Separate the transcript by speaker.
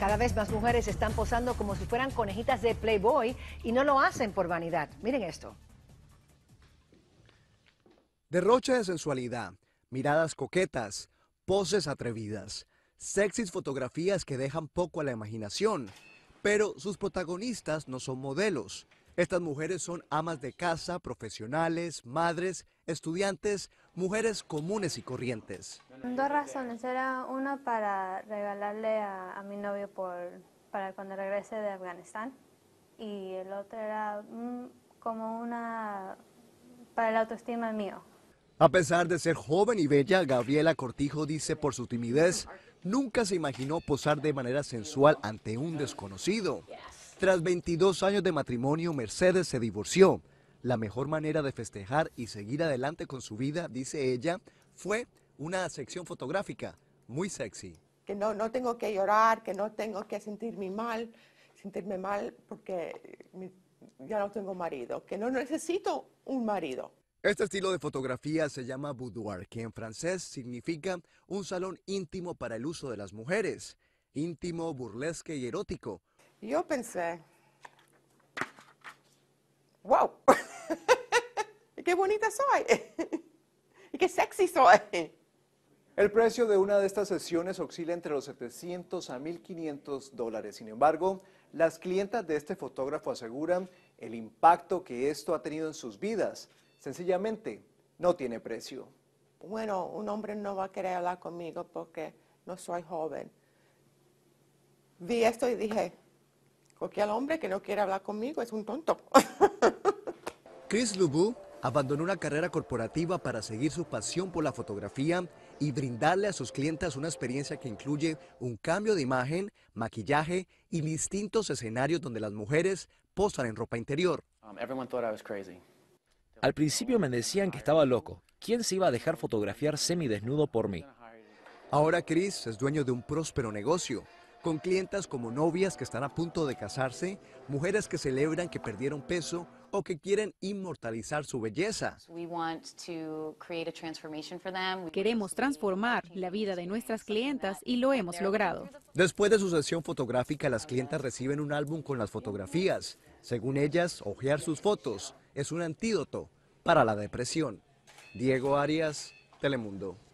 Speaker 1: Cada vez más mujeres están posando como si fueran conejitas de Playboy y no lo hacen por vanidad. Miren esto.
Speaker 2: Derroche de sensualidad, miradas coquetas, poses atrevidas, sexys fotografías que dejan poco a la imaginación. Pero sus protagonistas no son modelos. Estas mujeres son amas de casa, profesionales, madres, estudiantes, mujeres comunes y corrientes. Dos razones. Era una para regalarle a, a mi novio por, para cuando regrese de Afganistán y el otro era mm, como una para la autoestima mío. A pesar de ser joven y bella, Gabriela Cortijo dice por su timidez, nunca se imaginó posar de manera sensual ante un desconocido. Tras 22 años de matrimonio, Mercedes se divorció. La mejor manera de festejar y seguir adelante con su vida, dice ella, fue una sección fotográfica muy sexy.
Speaker 1: Que no, no tengo que llorar, que no tengo que sentirme mal, sentirme mal porque ya no tengo marido, que no necesito un marido.
Speaker 2: Este estilo de fotografía se llama boudoir, que en francés significa un salón íntimo para el uso de las mujeres, íntimo, burlesque y erótico. Yo pensé,
Speaker 1: wow, qué bonita soy, y qué sexy soy.
Speaker 2: El precio de una de estas sesiones oscila entre los 700 a 1.500 dólares. Sin embargo, las clientas de este fotógrafo aseguran el impacto que esto ha tenido en sus vidas. Sencillamente, no tiene precio.
Speaker 1: Bueno, un hombre no va a querer hablar conmigo porque no soy joven. Vi esto y dije, cualquier hombre que no quiera hablar conmigo es un tonto.
Speaker 2: Chris Lubu abandonó una carrera corporativa para seguir su pasión por la fotografía y brindarle a sus clientes una experiencia que incluye un cambio de imagen, maquillaje y distintos escenarios donde las mujeres posan en ropa interior. Um, Al principio me decían que estaba loco. ¿Quién se iba a dejar fotografiar semidesnudo por mí? Ahora Chris es dueño de un próspero negocio, con clientas como novias que están a punto de casarse, mujeres que celebran que perdieron peso o que quieren inmortalizar su belleza.
Speaker 1: Queremos transformar la vida de nuestras clientas y lo hemos logrado.
Speaker 2: Después de su sesión fotográfica, las clientas reciben un álbum con las fotografías. Según ellas, hojear sus fotos es un antídoto para la depresión. Diego Arias, Telemundo.